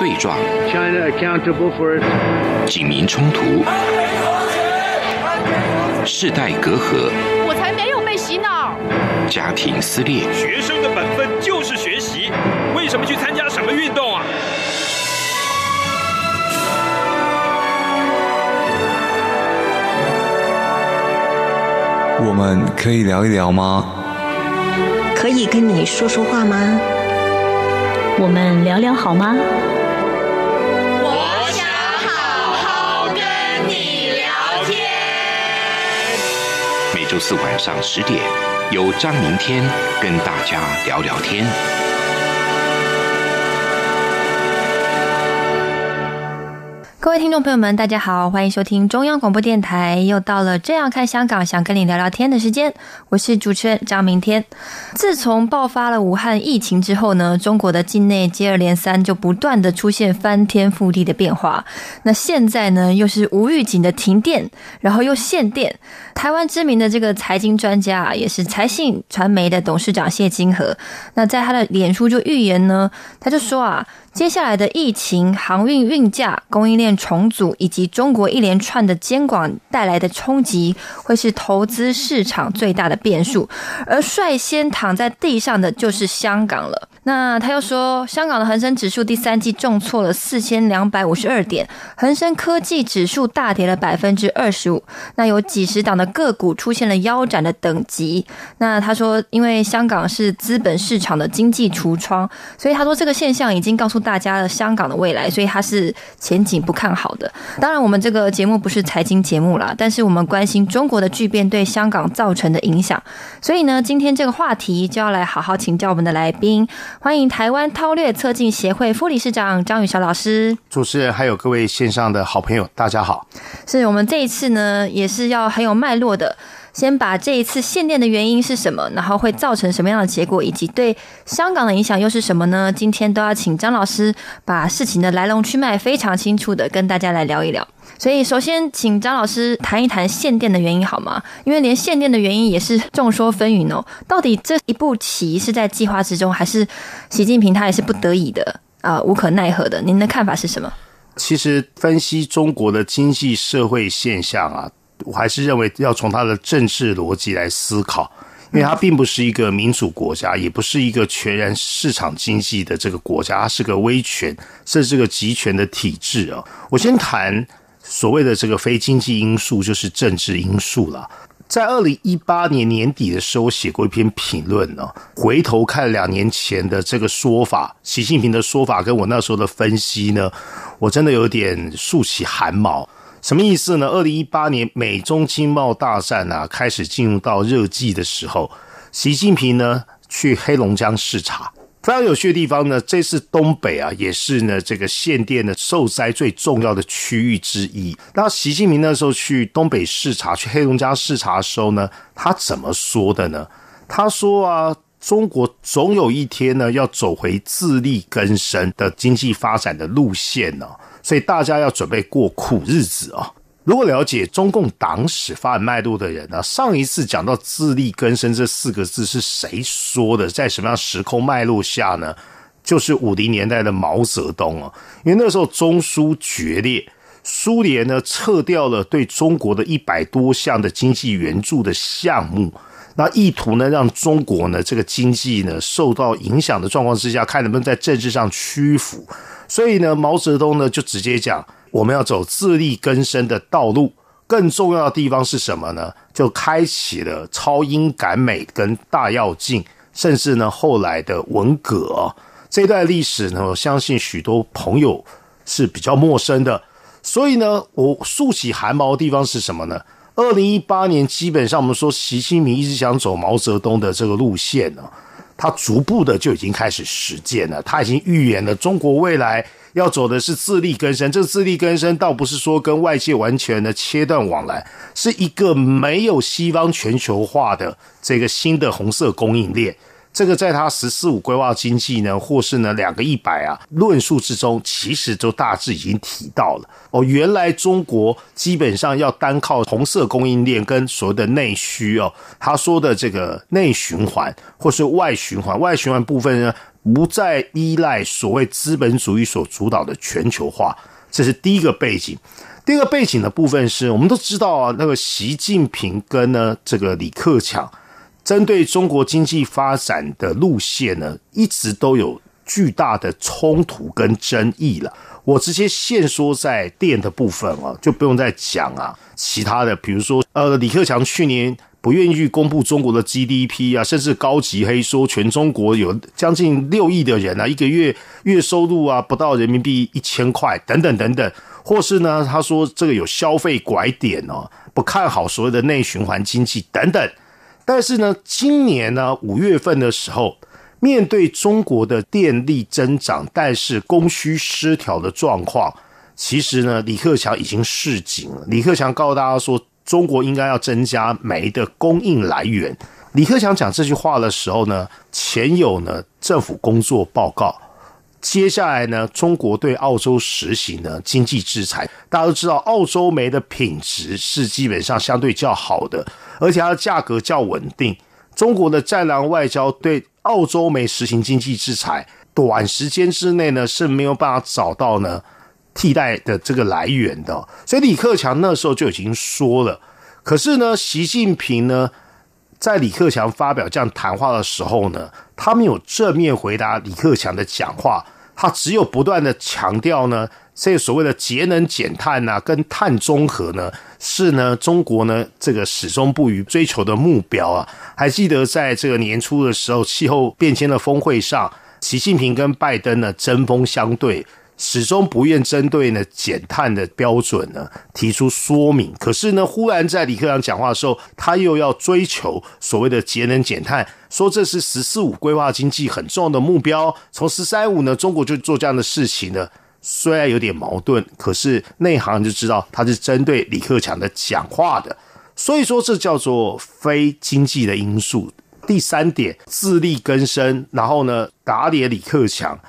对撞，警民冲突，世代隔阂，我才没有被洗脑，家庭撕裂，学生的本分就是学习，为什么去参加什么运动啊？我们可以聊一聊吗？可以跟你说说话吗？我们聊聊好吗？周四晚上十点，有张明天跟大家聊聊天。各位听众朋友们，大家好，欢迎收听中央广播电台。又到了这样看香港，想跟你聊聊天的时间。我是主持人张明天。自从爆发了武汉疫情之后呢，中国的境内接二连三就不断的出现翻天覆地的变化。那现在呢，又是无预警的停电，然后又限电。台湾知名的这个财经专家，也是财信传媒的董事长谢金河，那在他的脸书就预言呢，他就说啊。接下来的疫情、航运运价、供应链重组，以及中国一连串的监管带来的冲击，会是投资市场最大的变数。而率先躺在地上的，就是香港了。那他又说，香港的恒生指数第三季重挫了四千两百五十二点，恒生科技指数大跌了百分之二十五，那有几十档的个股出现了腰斩的等级。那他说，因为香港是资本市场的经济橱窗，所以他说这个现象已经告诉大家了香港的未来，所以它是前景不看好的。当然，我们这个节目不是财经节目啦，但是我们关心中国的巨变对香港造成的影响，所以呢，今天这个话题就要来好好请教我们的来宾。欢迎台湾韬略策进协会副理事长张宇翔老师，主持人还有各位线上的好朋友，大家好。是我们这一次呢，也是要很有脉络的。先把这一次限电的原因是什么，然后会造成什么样的结果，以及对香港的影响又是什么呢？今天都要请张老师把事情的来龙去脉非常清楚的跟大家来聊一聊。所以，首先请张老师谈一谈限电的原因，好吗？因为连限电的原因也是众说纷纭哦。到底这一步棋是在计划之中，还是习近平他也是不得已的啊，无可奈何的？您的看法是什么？其实分析中国的经济社会现象啊。我还是认为要从他的政治逻辑来思考，因为它并不是一个民主国家，也不是一个全然市场经济的这个国家，是个威权，甚至是个集权的体制啊。我先谈所谓的这个非经济因素，就是政治因素了。在二零一八年年底的时候，写过一篇评论呢。回头看两年前的这个说法，习近平的说法，跟我那时候的分析呢，我真的有点竖起汗毛。什么意思呢？二零一八年美中经贸大战啊开始进入到热季的时候，习近平呢去黑龙江视察，非常有趣的地方呢，这是东北啊，也是呢这个限电的受灾最重要的区域之一。那习近平那时候去东北视察，去黑龙江视察的时候呢，他怎么说的呢？他说啊，中国总有一天呢要走回自力更生的经济发展的路线呢。所以大家要准备过苦日子啊！如果了解中共党史发展脉络的人呢，上一次讲到自力更生这四个字是谁说的，在什么样时空脉络下呢？就是五零年代的毛泽东啊，因为那时候中苏决裂，苏联呢撤掉了对中国的一百多项的经济援助的项目。那意图呢，让中国呢这个经济呢受到影响的状况之下，看能不能在政治上屈服。所以呢，毛泽东呢就直接讲，我们要走自力更生的道路。更重要的地方是什么呢？就开启了超英赶美跟大跃进，甚至呢后来的文革。这段历史呢，我相信许多朋友是比较陌生的。所以呢，我竖起汗毛的地方是什么呢？二零一八年，基本上我们说，习近平一直想走毛泽东的这个路线呢，他逐步的就已经开始实践了。他已经预言了中国未来要走的是自力更生。这个自力更生倒不是说跟外界完全的切断往来，是一个没有西方全球化的这个新的红色供应链。这个在他“十四五”规划经济呢，或是呢两个一百啊论述之中，其实都大致已经提到了哦。原来中国基本上要单靠红色供应链跟所谓的内需哦，他说的这个内循环或是外循环，外循环部分呢不再依赖所谓资本主义所主导的全球化，这是第一个背景。第二个背景的部分是，我们都知道啊，那个习近平跟呢这个李克强。针对中国经济发展的路线呢，一直都有巨大的冲突跟争议了。我直接现说在电的部分啊，就不用再讲啊。其他的，比如说呃，李克强去年不愿意公布中国的 GDP 啊，甚至高级黑说全中国有将近六亿的人啊，一个月月收入啊不到人民币一千块等等等等，或是呢，他说这个有消费拐点哦，不看好所谓的内循环经济等等。但是呢，今年呢五月份的时候，面对中国的电力增长，但是供需失调的状况，其实呢，李克强已经示警了。李克强告诉大家说，中国应该要增加煤的供应来源。李克强讲这句话的时候呢，前有呢政府工作报告。接下来呢，中国对澳洲实行呢经济制裁。大家都知道，澳洲煤的品质是基本上相对较好的，而且它的价格较稳定。中国的“战狼”外交对澳洲煤实行经济制裁，短时间之内呢是没有办法找到呢替代的这个来源的。所以李克强那时候就已经说了，可是呢，习近平呢？在李克强发表这样谈话的时候呢，他没有正面回答李克强的讲话，他只有不断的强调呢，这所谓的节能减碳呐，跟碳中和呢，是呢中国呢这个始终不渝追求的目标啊。还记得在这个年初的时候，气候变迁的峰会上，习近平跟拜登呢针锋相对。始终不愿针对呢减碳的标准呢提出说明，可是呢忽然在李克强讲话的时候，他又要追求所谓的节能减碳，说这是“十四五”规划经济很重要的目标。从“十三五”呢中国就做这样的事情呢，虽然有点矛盾，可是内行就知道他是针对李克强的讲话的，所以说这叫做非经济的因素。第三点，自力更生，然后呢打脸李克强。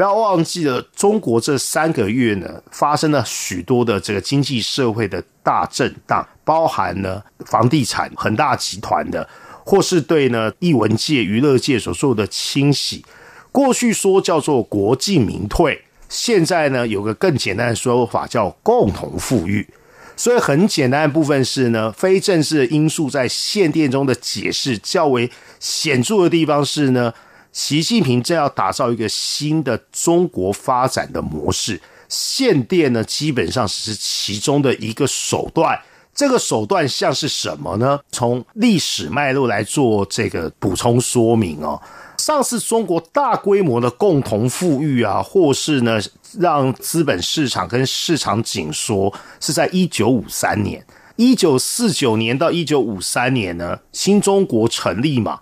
不要忘记了，中国这三个月呢，发生了许多的这个经济社会的大震荡，包含呢房地产、恒大集团的，或是对呢艺文界、娱乐界所做的清洗。过去说叫做国进民退，现在呢有个更简单的说法叫共同富裕。所以很简单的部分是呢，非正式因素在限电中的解释较为显著的地方是呢。习近平正要打造一个新的中国发展的模式，限电呢，基本上是其中的一个手段。这个手段像是什么呢？从历史脉络来做这个补充说明哦。上次中国大规模的共同富裕啊，或是呢让资本市场跟市场紧缩，是在一九五三年。一九四九年到一九五三年呢，新中国成立嘛。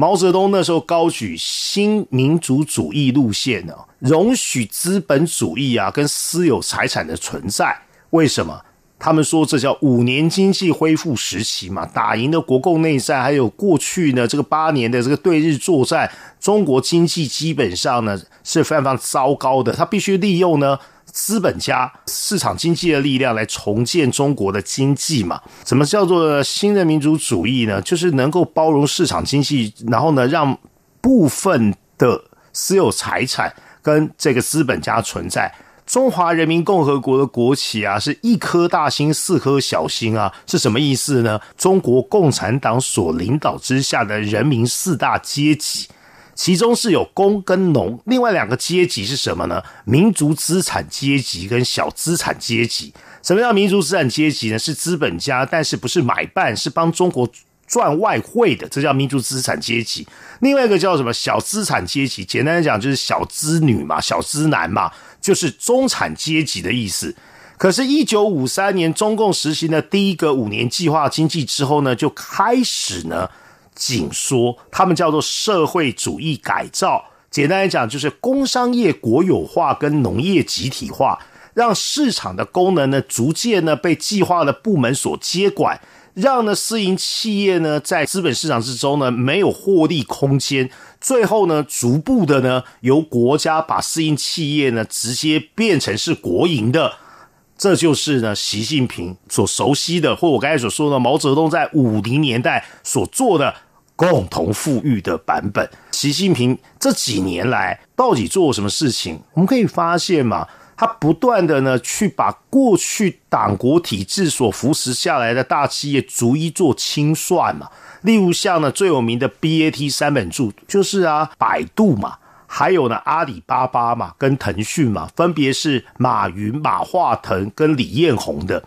毛泽东那时候高举新民主主义路线呢，容许资本主义啊跟私有财产的存在。为什么？他们说这叫五年经济恢复时期嘛。打赢了国共内战，还有过去呢这个八年的这个对日作战，中国经济基本上呢是非常糟糕的。他必须利用呢。资本家市场经济的力量来重建中国的经济嘛？怎么叫做新的民民主主义呢？就是能够包容市场经济，然后呢，让部分的私有财产跟这个资本家存在。中华人民共和国的国企啊，是一颗大星，四颗小星啊，是什么意思呢？中国共产党所领导之下的人民四大阶级。其中是有工跟农，另外两个阶级是什么呢？民族资产阶级跟小资产阶级。什么叫民族资产阶级呢？是资本家，但是不是买办，是帮中国赚外汇的，这叫民族资产阶级。另外一个叫什么？小资产阶级。简单来讲，就是小资女嘛，小资男嘛，就是中产阶级的意思。可是，一九五三年中共实行的第一个五年计划经济之后呢，就开始呢。紧缩，他们叫做社会主义改造。简单来讲，就是工商业国有化跟农业集体化，让市场的功能呢，逐渐呢被计划的部门所接管，让呢私营企业呢，在资本市场之中呢没有获利空间，最后呢，逐步的呢，由国家把私营企业呢直接变成是国营的。这就是呢，习近平所熟悉的，或我刚才所说的毛泽东在五零年代所做的。共同富裕的版本，习近平这几年来到底做了什么事情？我们可以发现嘛，他不断的呢去把过去党国体制所扶持下来的大企业逐一做清算嘛。例如像呢最有名的 BAT 三本柱，就是啊百度嘛。还有呢，阿里巴巴嘛，跟腾讯嘛，分别是马云、马化腾跟李彦宏的。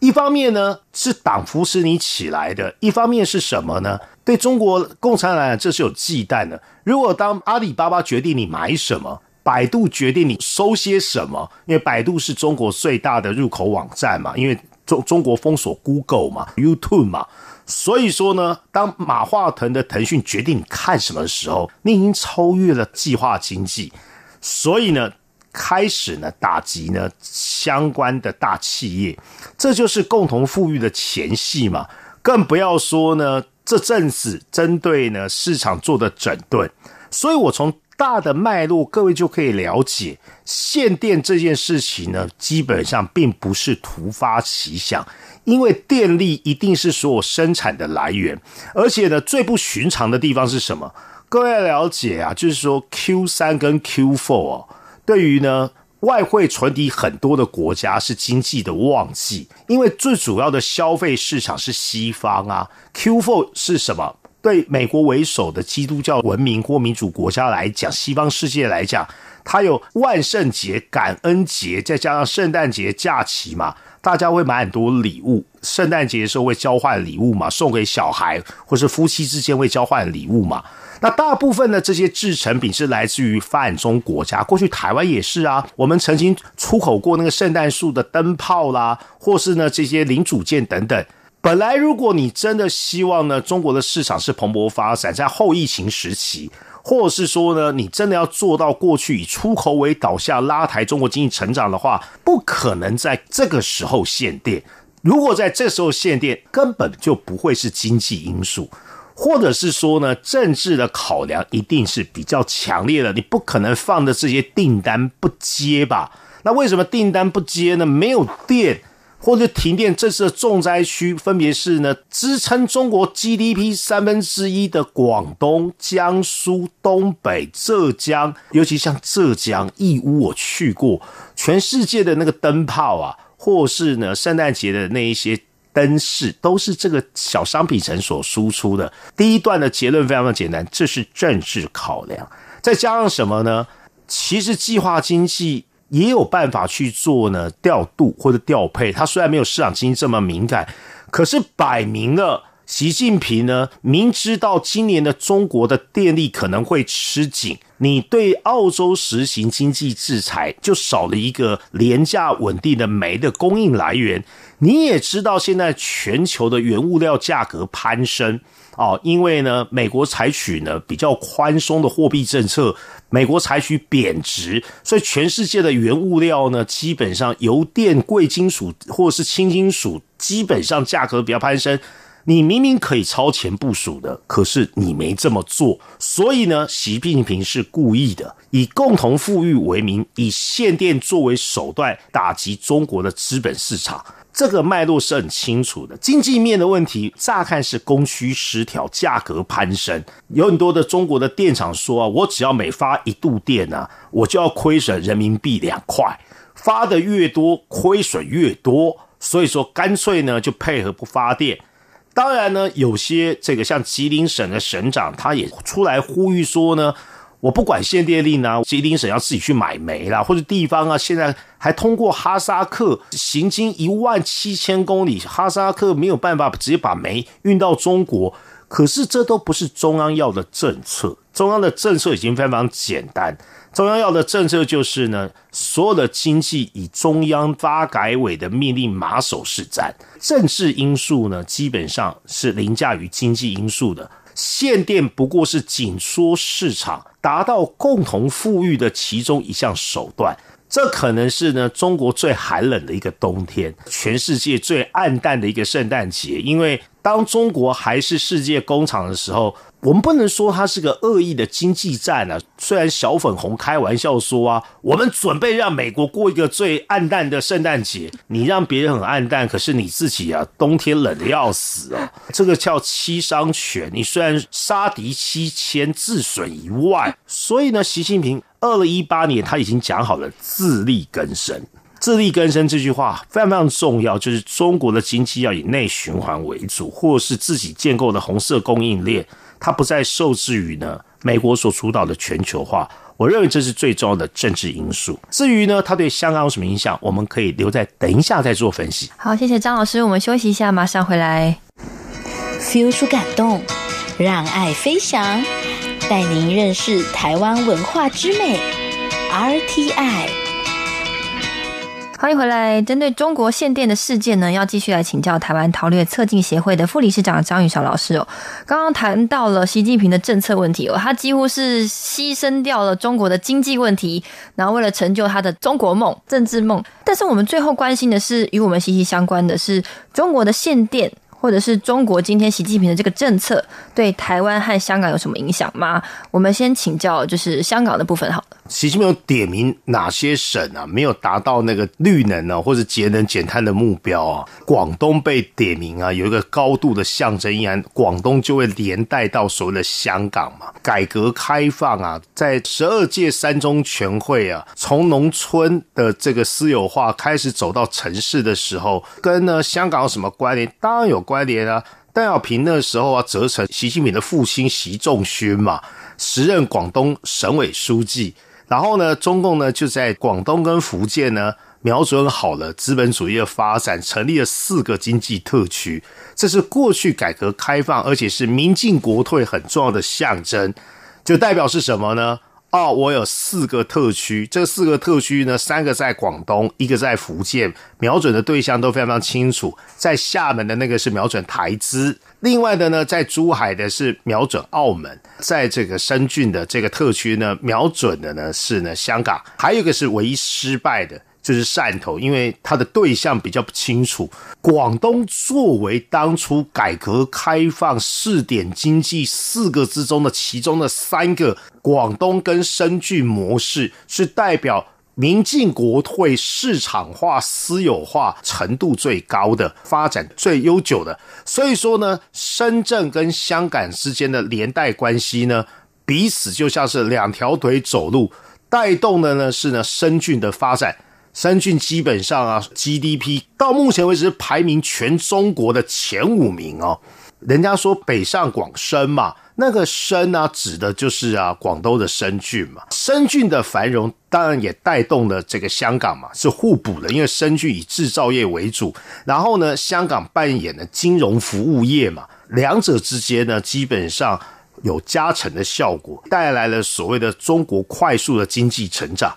一方面呢，是党扶持你起来的；一方面是什么呢？对中国共产党这是有忌惮的。如果当阿里巴巴决定你买什么，百度决定你搜些什么，因为百度是中国最大的入口网站嘛，因为中中国封锁 Google 嘛，YouTube 嘛。所以说呢，当马化腾的腾讯决定看什么的时候，你已经超越了计划经济。所以呢，开始呢打击呢相关的大企业，这就是共同富裕的前戏嘛。更不要说呢这阵子针对呢市场做的整顿。所以，我从大的脉络，各位就可以了解限电这件事情呢，基本上并不是突发奇想。因为电力一定是所有生产的来源，而且呢，最不寻常的地方是什么？各位了解啊，就是说 Q 三跟 Q four 哦，对于呢外汇存底很多的国家是经济的旺季，因为最主要的消费市场是西方啊。Q four 是什么？对美国为首的基督教文明或民主国家来讲，西方世界来讲，它有万圣节、感恩节，再加上圣诞节假期嘛。大家会买很多礼物，圣诞节的时候会交换礼物嘛，送给小孩或是夫妻之间会交换礼物嘛。那大部分的这些制成品是来自于泛展中国家，过去台湾也是啊，我们曾经出口过那个圣诞树的灯泡啦，或是呢这些零组件等等。本来如果你真的希望呢，中国的市场是蓬勃发展，在后疫情时期。或者是说呢，你真的要做到过去以出口为导向拉抬中国经济成长的话，不可能在这个时候限电。如果在这时候限电，根本就不会是经济因素，或者是说呢，政治的考量一定是比较强烈的。你不可能放的这些订单不接吧？那为什么订单不接呢？没有电。或者停电，这次的重灾区分别是呢，支撑中国 GDP 三分之一的广东、江苏、东北、浙江，尤其像浙江义乌，我去过，全世界的那个灯泡啊，或是呢，圣诞节的那一些灯饰，都是这个小商品城所输出的。第一段的结论非常的简单，这是政治考量，再加上什么呢？其实计划经济。也有办法去做呢，调度或者调配。它虽然没有市场经济这么敏感，可是摆明了。习近平呢，明知道今年的中国的电力可能会吃紧，你对澳洲实行经济制裁，就少了一个廉价稳定的煤的供应来源。你也知道，现在全球的原物料价格攀升哦，因为呢，美国采取呢比较宽松的货币政策，美国采取贬值，所以全世界的原物料呢，基本上油、电、贵金属或者是轻金属，基本上价格比较攀升。你明明可以超前部署的，可是你没这么做，所以呢，习近平是故意的，以共同富裕为名，以限电作为手段打击中国的资本市场，这个脉络是很清楚的。经济面的问题，乍看是供需失调，价格攀升，有很多的中国的电厂说啊，我只要每发一度电呢，我就要亏损人民币两块，发的越多亏损越多，所以说干脆呢就配合不发电。当然呢，有些这个像吉林省的省长，他也出来呼吁说呢，我不管限电令啊，吉林省要自己去买煤啦，或者地方啊，现在还通过哈萨克行经一万七千公里，哈萨克没有办法直接把煤运到中国，可是这都不是中央要的政策，中央的政策已经非常简单。中央要的政策就是呢，所有的经济以中央发改委的命令马首是瞻，政治因素呢基本上是凌驾于经济因素的。限电不过是紧缩市场、达到共同富裕的其中一项手段。这可能是呢中国最寒冷的一个冬天，全世界最暗淡的一个圣诞节。因为当中国还是世界工厂的时候。我们不能说它是个恶意的经济战啊。虽然小粉红开玩笑说啊，我们准备让美国过一个最暗淡的圣诞节。你让别人很暗淡，可是你自己啊，冬天冷的要死啊。这个叫七伤拳，你虽然杀敌七千，自损一万。所以呢，习近平二零一八年他已经讲好了自力更生。自力更生这句话非常非常重要，就是中国的经济要以内循环为主，或是自己建构的红色供应链。它不再受制于呢美国所主导的全球化，我认为这是最重要的政治因素。至于呢它对香港有什么影响，我们可以留在等一下再做分析。好，谢谢张老师，我们休息一下，马上回来。feel 出感动，让爱飞翔，带您认识台湾文化之美。RTI。欢迎回来。针对中国限电的事件呢，要继续来请教台湾逃略策进协会的副理事长张宇韶老师哦。刚刚谈到了习近平的政策问题哦，他几乎是牺牲掉了中国的经济问题，然后为了成就他的中国梦、政治梦。但是我们最后关心的是与我们息息相关的是中国的限电。或者是中国今天习近平的这个政策对台湾和香港有什么影响吗？我们先请教，就是香港的部分好了。习近平点名哪些省啊？没有达到那个绿能呢，或者节能减碳的目标啊？广东被点名啊，有一个高度的象征意义，广东就会连带到所谓的香港嘛？改革开放啊，在十二届三中全会啊，从农村的这个私有化开始走到城市的时候，跟呢香港有什么关联？当然有。关联啊，邓小平那时候啊，责成习近平的父亲习仲勋嘛，时任广东省委书记。然后呢，中共呢就在广东跟福建呢瞄准好了资本主义的发展，成立了四个经济特区。这是过去改革开放，而且是民进国退很重要的象征。就代表是什么呢？哦，我有四个特区，这四个特区呢，三个在广东，一个在福建，瞄准的对象都非常非常清楚。在厦门的那个是瞄准台资，另外的呢，在珠海的是瞄准澳门，在这个深圳的这个特区呢，瞄准的呢是呢香港，还有一个是唯一失败的。就是汕头，因为它的对象比较不清楚。广东作为当初改革开放试点经济四个之中的其中的三个，广东跟深圳模式是代表民进国会市场化私有化程度最高的，发展最悠久的。所以说呢，深圳跟香港之间的连带关系呢，彼此就像是两条腿走路，带动的呢是呢深圳的发展。深圳基本上啊，GDP 到目前为止排名全中国的前五名哦。人家说北上广深嘛，那个深呢指的就是啊，广东的深圳嘛。深圳的繁荣当然也带动了这个香港嘛，是互补的。因为深圳以制造业为主，然后呢，香港扮演的金融服务业嘛，两者之间呢，基本上有加成的效果，带来了所谓的中国快速的经济成长。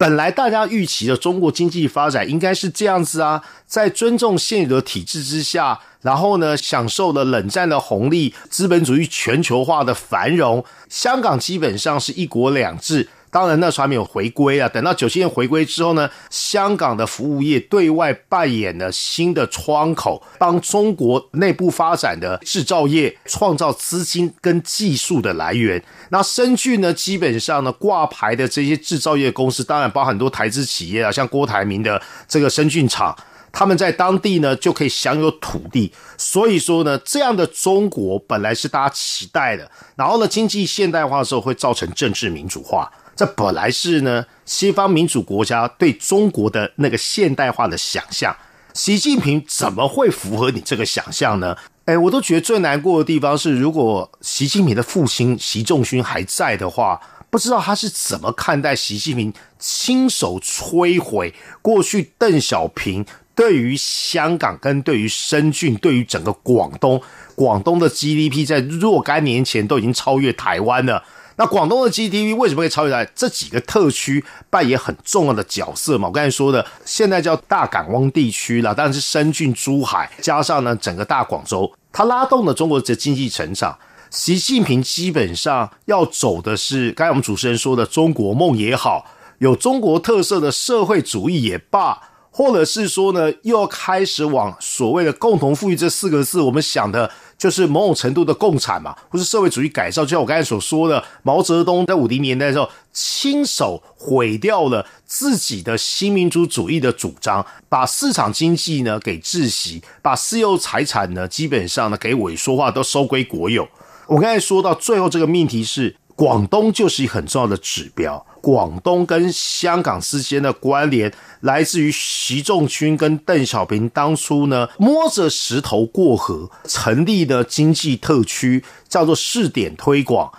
本来大家预期的中国经济发展应该是这样子啊，在尊重现有的体制之下，然后呢，享受了冷战的红利，资本主义全球化的繁荣，香港基本上是一国两制。当然那时候还没有回归啊。等到九七年回归之后呢，香港的服务业对外扮演了新的窗口，帮中国内部发展的制造业创造资金跟技术的来源。那深具呢，基本上呢，挂牌的这些制造业公司，当然包含很多台资企业啊，像郭台铭的这个深具厂，他们在当地呢就可以享有土地。所以说呢，这样的中国本来是大家期待的。然后呢，经济现代化的时候会造成政治民主化。这本来是呢西方民主国家对中国的那个现代化的想象，习近平怎么会符合你这个想象呢？哎，我都觉得最难过的地方是，如果习近平的父亲习仲勋还在的话，不知道他是怎么看待习近平亲手摧毁过去邓小平对于香港、跟对于深圳、对于整个广东，广东的 GDP 在若干年前都已经超越台湾了。那广东的 GDP 为什么会超越？在这几个特区扮演很重要的角色嘛。我刚才说的，现在叫大港湾地区了，但是深圳、珠海，加上呢整个大广州，它拉动了中国的经济成长。习近平基本上要走的是，刚才我们主持人说的中国梦也好，有中国特色的社会主义也罢。或者是说呢，又要开始往所谓的“共同富裕”这四个字，我们想的就是某种程度的共产嘛，或是社会主义改造。就像我刚才所说的，毛泽东在五零年代的时候，亲手毁掉了自己的新民主主义的主张，把市场经济呢给窒息，把私有财产呢基本上呢给萎缩化，都收归国有。我刚才说到最后这个命题是。广东就是一很重要的指标。广东跟香港之间的关联，来自于习仲勋跟邓小平当初呢摸着石头过河，成立的经济特区，叫做试点推广。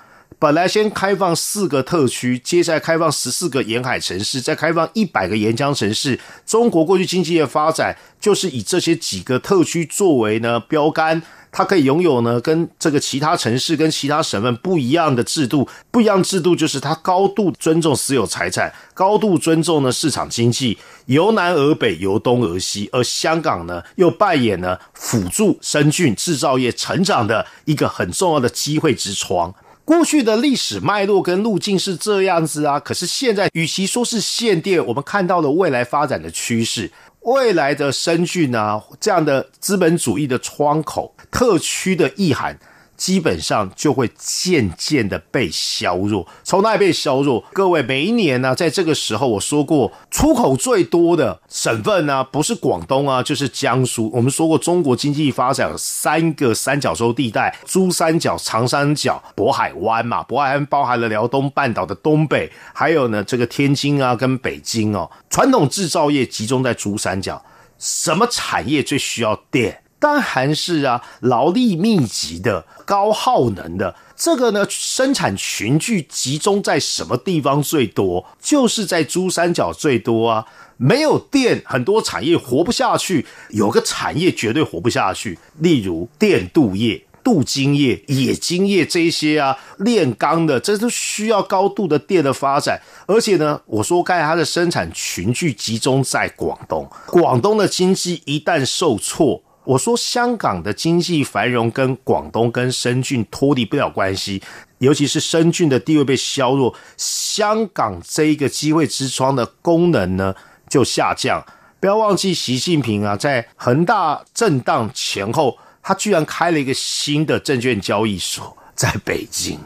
本来先开放四个特区，接下来开放十四个沿海城市，再开放一百个沿江城市。中国过去经济的发展，就是以这些几个特区作为呢标杆，它可以拥有呢跟这个其他城市、跟其他省份不一样的制度。不一样制度就是它高度尊重私有财产，高度尊重呢市场经济。由南而北，由东而西，而香港呢又扮演呢辅助深圳制造业成长的一个很重要的机会之窗。过去的历史脉络跟路径是这样子啊，可是现在，与其说是限电，我们看到了未来发展的趋势，未来的生聚呢，这样的资本主义的窗口，特区的意涵。基本上就会渐渐的被削弱，从那里被削弱。各位每一年呢，在这个时候我说过，出口最多的省份呢，不是广东啊，就是江苏。我们说过，中国经济发展三个三角洲地带：珠三角、长三角、渤海湾嘛。渤海湾包含了辽东半岛的东北，还有呢这个天津啊跟北京哦。传统制造业集中在珠三角，什么产业最需要电？当然是啊，劳力密集的、高耗能的这个呢，生产群聚集中在什么地方最多？就是在珠三角最多啊。没有电，很多产业活不下去。有个产业绝对活不下去，例如电镀业、镀金业、冶金业这些啊，炼钢的，这都需要高度的电的发展。而且呢，我说看它的生产群聚集中在广东，广东的经济一旦受挫。我说香港的经济繁荣跟广东、跟深圳脱离不了关系，尤其是深圳的地位被削弱，香港这一个机会之窗的功能呢就下降。不要忘记，习近平啊，在恒大震荡前后，他居然开了一个新的证券交易所，在北京。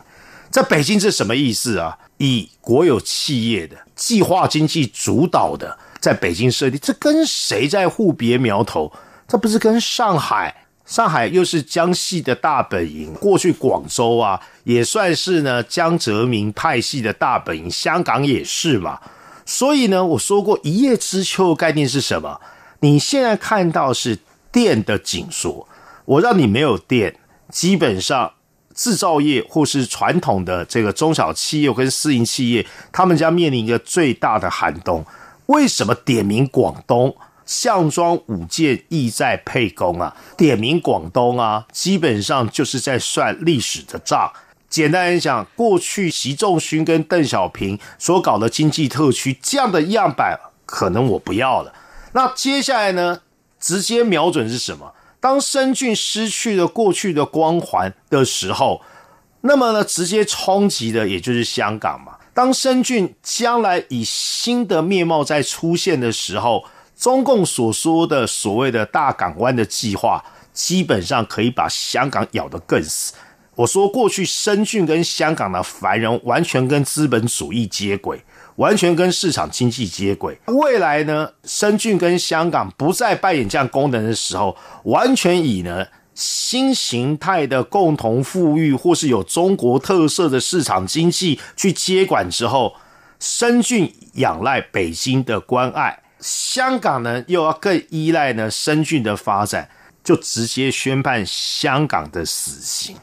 在北京这什么意思啊？以国有企业、的计划经济主导的，在北京设立，这跟谁在互别苗头？这不是跟上海？上海又是江系的大本营。过去广州啊，也算是呢江泽民派系的大本营。香港也是嘛。所以呢，我说过“一叶知秋”的概念是什么？你现在看到是电的紧缩，我让你没有电，基本上制造业或是传统的这个中小企业跟私营企业，他们将面临一个最大的寒冬。为什么点名广东？项庄舞剑，意在沛公啊！点名广东啊，基本上就是在算历史的账。简单来讲，过去习仲勋跟邓小平所搞的经济特区这样的样板，可能我不要了。那接下来呢？直接瞄准是什么？当深圳失去了过去的光环的时候，那么呢？直接冲击的也就是香港嘛。当深圳将来以新的面貌再出现的时候。中共所说的所谓的大港湾的计划，基本上可以把香港咬得更死。我说过去深圳跟香港的繁荣完全跟资本主义接轨，完全跟市场经济接轨。未来呢，深圳跟香港不再扮演这样功能的时候，完全以呢新形态的共同富裕，或是有中国特色的市场经济去接管之后，深圳仰赖北京的关爱。香港呢，又要更依赖呢深圳的发展，就直接宣判香港的死刑，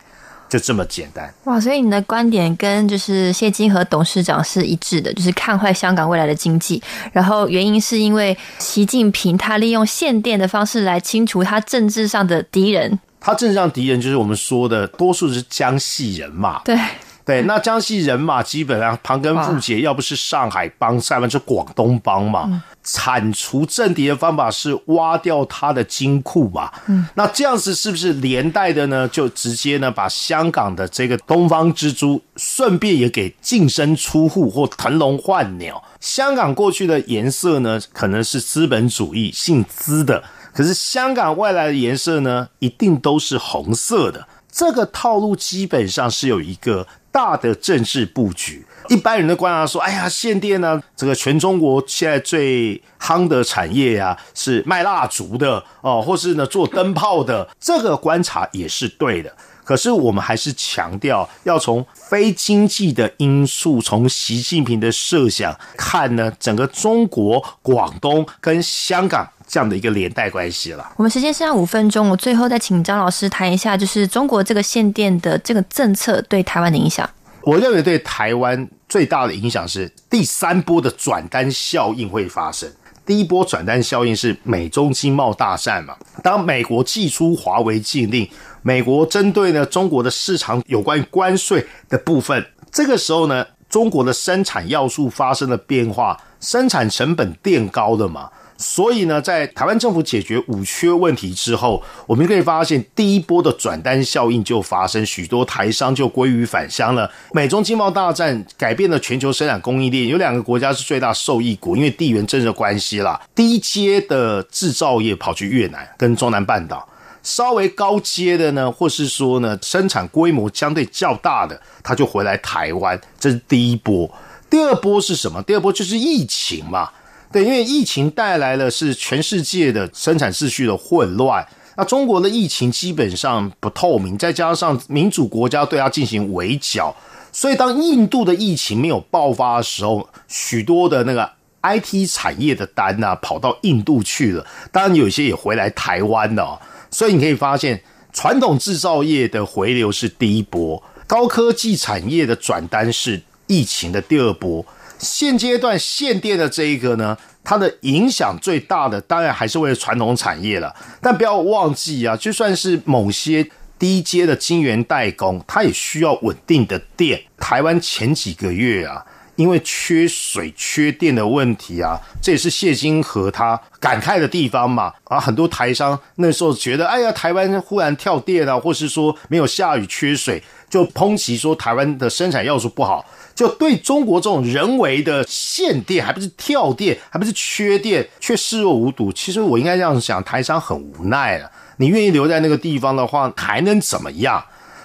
就这么简单哇！所以你的观点跟就是谢金和董事长是一致的，就是看坏香港未来的经济。然后原因是因为习近平他利用限电的方式来清除他政治上的敌人，他政治上敌人就是我们说的多数是江西人嘛，对。对，那江西人马基本上旁根错节，要不是上海帮，再不就广东帮嘛。铲除政敌的方法是挖掉他的金库嘛。嗯，那这样子是不是连带的呢？就直接呢把香港的这个东方之珠顺便也给净身出户或腾笼换鸟。香港过去的颜色呢，可能是资本主义，姓资的；可是香港外来的颜色呢，一定都是红色的。这个套路基本上是有一个。大的政治布局，一般人的观察说：“哎呀，限电呢，这个全中国现在最夯的产业呀，是卖蜡烛的哦，或是呢做灯泡的。”这个观察也是对的。可是我们还是强调，要从非经济的因素，从习近平的设想看呢，整个中国、广东跟香港。这样的一个连带关系了。我们时间剩下五分钟，我最后再请张老师谈一下，就是中国这个限电的这个政策对台湾的影响。我认为对台湾最大的影响是第三波的转单效应会发生。第一波转单效应是美中经贸大战嘛，当美国寄出华为禁令，美国针对呢中国的市场有关关税的部分，这个时候呢中国的生产要素发生了变化，生产成本变高了嘛。所以呢，在台湾政府解决五缺问题之后，我们可以发现，第一波的转单效应就发生，许多台商就归于返乡了。美中经贸大战改变了全球生产供应链，有两个国家是最大受益国，因为地缘政治关系啦。低阶的制造业跑去越南跟中南半岛，稍微高阶的呢，或是说呢，生产规模相对较大的，他就回来台湾。这是第一波。第二波是什么？第二波就是疫情嘛。对，因为疫情带来了是全世界的生产秩序的混乱。那中国的疫情基本上不透明，再加上民主国家对它进行围剿，所以当印度的疫情没有爆发的时候，许多的那个 IT 产业的单啊跑到印度去了。当然，有些也回来台湾的。所以你可以发现，传统制造业的回流是第一波，高科技产业的转单是疫情的第二波。现阶段限电的这一个呢，它的影响最大的当然还是为了传统产业了。但不要忘记啊，就算是某些低阶的晶圆代工，它也需要稳定的电。台湾前几个月啊，因为缺水、缺电的问题啊，这也是谢金河他感慨的地方嘛。啊，很多台商那时候觉得，哎呀，台湾忽然跳电啊，或是说没有下雨缺水，就抨击说台湾的生产要素不好。就对中国这种人为的限电，还不是跳电，还不是缺电，却视若无睹。其实我应该这样想，台商很无奈了。你愿意留在那个地方的话，还能怎么样？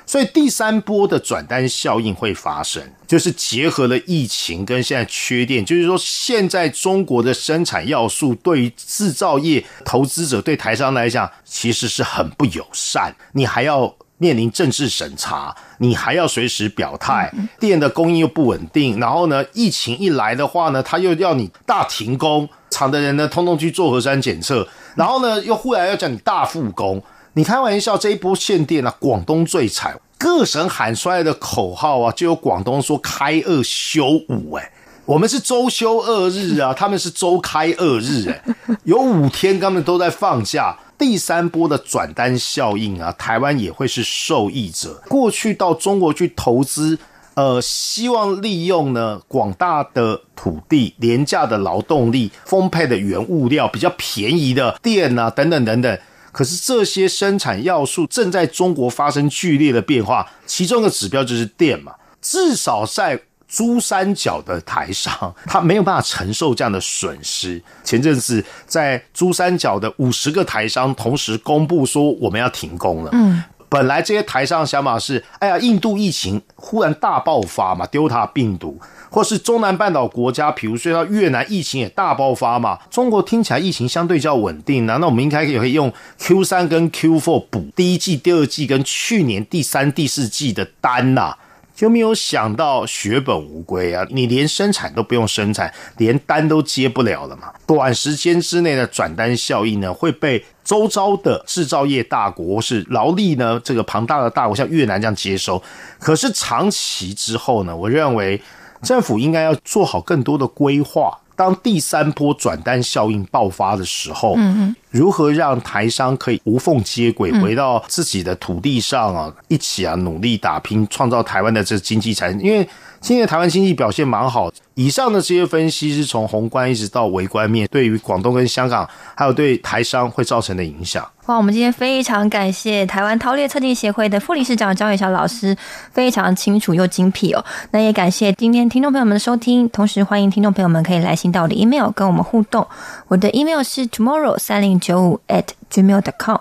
所以第三波的转单效应会发生，就是结合了疫情跟现在缺电。就是说，现在中国的生产要素对于制造业投资者、对台商来讲，其实是很不友善。你还要。面临政治审查，你还要随时表态；电的供应又不稳定，然后呢，疫情一来的话呢，他又要你大停工，厂的人呢通通去做核酸检测，然后呢，又忽然要叫你大复工。你开玩笑，这一波限电啊，广东最惨，各省喊出来的口号啊，就有广东说开二修五，哎。我们是周休二日啊，他们是周开二日，哎，有五天他们都在放假。第三波的转单效应啊，台湾也会是受益者。过去到中国去投资，呃，希望利用呢广大的土地、廉价的劳动力、丰沛的原物料、比较便宜的电啊等等等等。可是这些生产要素正在中国发生剧烈的变化，其中的指标就是电嘛，至少在。珠三角的台商，他没有办法承受这样的损失。前阵子在珠三角的五十个台商同时公布说，我们要停工了。嗯，本来这些台商的想法是：哎呀，印度疫情忽然大爆发嘛，Delta 病毒，或是中南半岛国家，譬如说越南疫情也大爆发嘛，中国听起来疫情相对较稳定，难道我们应该也可以用 Q 三跟 Q four 补第一季、第二季跟去年第三、第四季的单呐？就没有想到血本无归啊！你连生产都不用生产，连单都接不了了嘛？短时间之内的转单效应呢，会被周遭的制造业大国是劳力呢这个庞大的大国像越南这样接收。可是长期之后呢，我认为政府应该要做好更多的规划。当第三波转单效应爆发的时候，嗯嗯。如何让台商可以无缝接轨，回到自己的土地上啊？一起啊，努力打拼，创造台湾的这经济产。因为今的台湾经济表现蛮好。以上的这些分析是从宏观一直到微观面，对于广东跟香港，还有对台商会造成的影响。哇，我们今天非常感谢台湾韬略测定协会的副理事长张宇翔老师，非常清楚又精辟哦。那也感谢今天听众朋友们的收听，同时欢迎听众朋友们可以来信到我的 email 跟我们互动。我的 email 是 tomorrow 三零九。九五 at gmail dot com,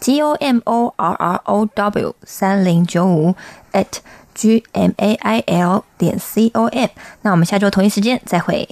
g o m o r r o w 三零九五 at g m a i l 点 c o m，那我们下周同一时间再会。